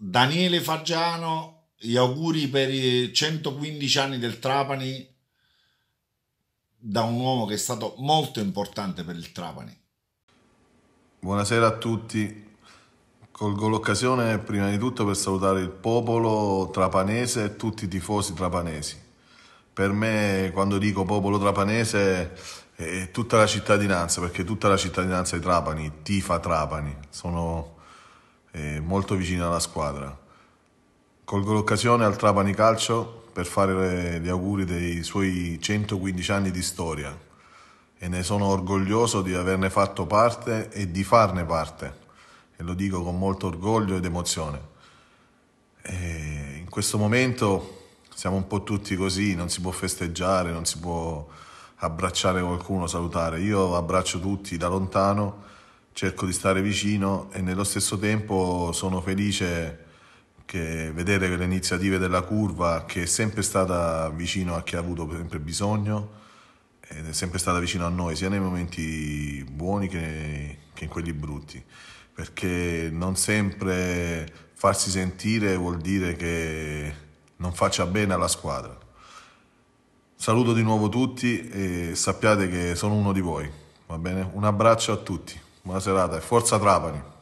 Daniele Faggiano, gli auguri per i 115 anni del Trapani da un uomo che è stato molto importante per il Trapani. Buonasera a tutti. Colgo l'occasione prima di tutto per salutare il popolo trapanese e tutti i tifosi trapanesi. Per me, quando dico popolo trapanese, è tutta la cittadinanza, perché tutta la cittadinanza di Trapani tifa Trapani. Sono eh, molto vicina alla squadra. Colgo l'occasione al Trapani Calcio per fare gli auguri dei suoi 115 anni di storia e ne sono orgoglioso di averne fatto parte e di farne parte e lo dico con molto orgoglio ed emozione. E in questo momento siamo un po' tutti così, non si può festeggiare, non si può abbracciare qualcuno, salutare. Io abbraccio tutti da lontano cerco di stare vicino e nello stesso tempo sono felice che vedere le iniziative della curva che è sempre stata vicino a chi ha avuto sempre bisogno ed è sempre stata vicino a noi sia nei momenti buoni che, che in quelli brutti perché non sempre farsi sentire vuol dire che non faccia bene alla squadra saluto di nuovo tutti e sappiate che sono uno di voi va bene un abbraccio a tutti Buona serata e forza Trapani.